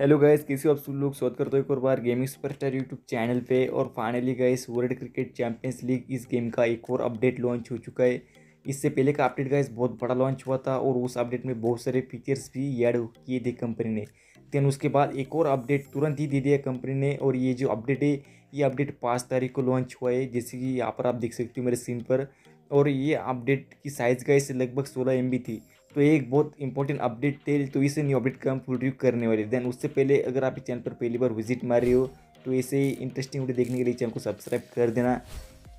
hello guys किसी आप सुन लोग स्वागत करते हो एक और बार गेमिंग सुपरस्टार यूट्यूब चैनल पे और finally guys world cricket champions league इस गेम का एक और अपडेट लॉन्च हो चुका है इससे पहले का अपडेट गाइस बहुत बड़ा लॉन्च हुआ था और उस अपडेट में बहुत सारे फीचर्स भी ऐड किए थे कंपनी ने देन उसके बाद एक और अपडेट तुरंत ही दे दिया कंपनी ने और ये जो अपडेट है ये अपडेट पाँच तारीख को लॉन्च हुआ है जैसे कि यहाँ पर आप देख सकते हो मेरे स्क्रीन पर और ये अपडेट की साइज़ गाइस लगभग सोलह एम थी तो एक बहुत इंपॉर्टेंट अपडेट थे तो इसे न्यू अपडेट का हम फुल रिव्यू करने वाले देन उससे पहले अगर आप इस चैनल पर पहली बार विजिट मार रहे हो तो ऐसे ही इंटरेस्टिंग वीडियो देखने के लिए चैनल को सब्सक्राइब कर देना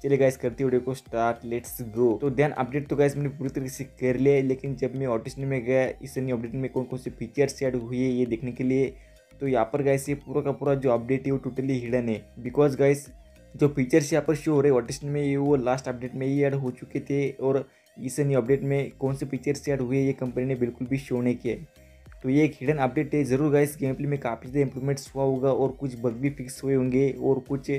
चलिए गाइस करती वीडियो को स्टार्ट लेट्स गो तो देन अपडेट तो गाइस मैंने पूरी तरीके से कर लिया लेकिन जब मैं ऑडिशन में गया इस न्यू अपडेट में कौन कौन से फीचर्स ऐड हुए ये देखने के लिए तो यहाँ पर गाइस ये पूरा का पूरा जो अपडेट है वो टोटली हिडन है बिकॉज गाइस जो फीचर्स यहाँ पर शो हो रहे हैं ऑटिस्ट में ये वो लास्ट अपडेट में ही ऐड हो चुके थे और इस न्यू अपडेट में कौन से पिक्चर ऐड हुए ये कंपनी ने बिल्कुल भी शो नहीं किया है तो ये एक हिडन अपडेट है ज़रूर गाइस गेम प्ले में काफ़ी ज़्यादा इंप्रूवमेंट्स हुआ होगा और कुछ बग भी फिक्स हुए होंगे और कुछ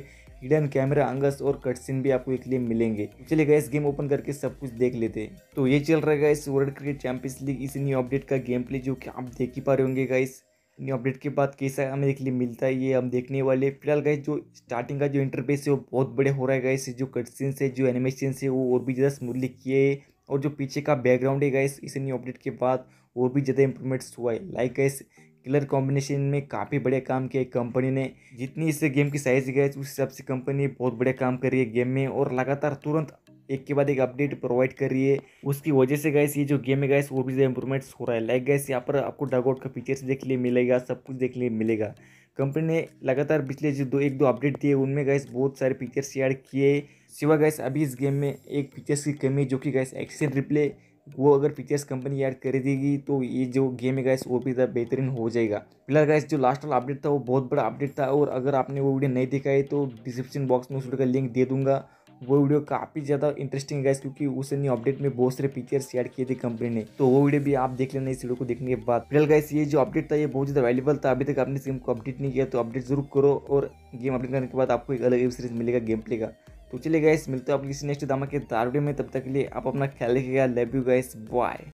हिडन कैमरा अंगस और कटसिन भी आपको इसलिए मिलेंगे तो चलिए गाइस गेम ओपन करके सब कुछ देख लेते हैं तो ये चल रहा है guys world cricket champions league इस न्यू अपडेट का गेम प्ले जो कि आप देख ही पा रहे होंगे गाइस न्यू अपडेट के बाद कैसा हमें देखने मिलता है ये हम देखने वाले फिलहाल गाइस जो स्टार्टिंग का जो इंटरफेस है वो बहुत बड़े हो रहा है गाइस जो कटसिन है जो एनिमेशन है वो और भी ज़्यादा स्मूथली किए और जो पीछे का बैकग्राउंड है गैस इसे न्यू अपडेट के बाद और भी ज़्यादा इंप्रूवमेंट्स हुआ है लाइक गैस कलर कॉम्बिनेशन में काफ़ी बढ़िया काम किया है कंपनी ने जितनी इस गेम की साइज़ गए उस हिसाब से कंपनी बहुत बढ़िया काम कर रही है गेम में और लगातार तुरंत एक के बाद एक अपडेट प्रोवाइड कर रही है उसकी वजह से गैस ये जो गेम है गैस वो भी ज़्यादा इंप्रूवमेंट्स हो रहा है लाइक गैस यहाँ पर आपको डगआउट का फीचर्स देखने मिलेगा सब कुछ देखने मिलेगा कंपनी ने लगातार पिछले जो दो एक दो अपडेट दिए उनमें गैस बहुत सारे फीचर्स ऐड किए सिवा गैस अभी इस गेम में एक फीचर्स की कमी जो कि गैस एक्सेंट रिप्ले वो अगर फीचर्स कंपनी ऐड कर देगी तो ये जो गेम है गैस वो भी ज़्यादा बेहतरीन हो जाएगा फिलहाल गैस जो लास्ट वाला अपडेट था वो बहुत बड़ा अपडेट था और अगर आपने वो वीडियो नहीं देखा है तो डिस्क्रिप्शन बॉक्स में उस वीडियो का लिंक दे दूंगा वो वीडियो काफ़ी ज़्यादा इंटरेस्टिंग है क्योंकि उस न्यू अपडेट में बहुत सारे फीचर्स ऐड किए थे कंपनी ने तो वो वीडियो भी आप देख लेना इस वीडियो को देखने के बाद फिलहाल गाइस ये जो अपडेट था ये बहुत ज़्यादा वैल्यूबल था अभी तक आपने गेम को अपडेट नहीं किया तो अपडेट जरूर करो और गेम अपडेट करने के बाद आपको एक अलग सीरीज मिलेगा गेम प्ले का तो चलिए गाइस मिलते हो आप किसी नेक्स्ट दामा के में तब तक के लिए आप अपना ख्याल रखिएगा लव यू गाइस बाय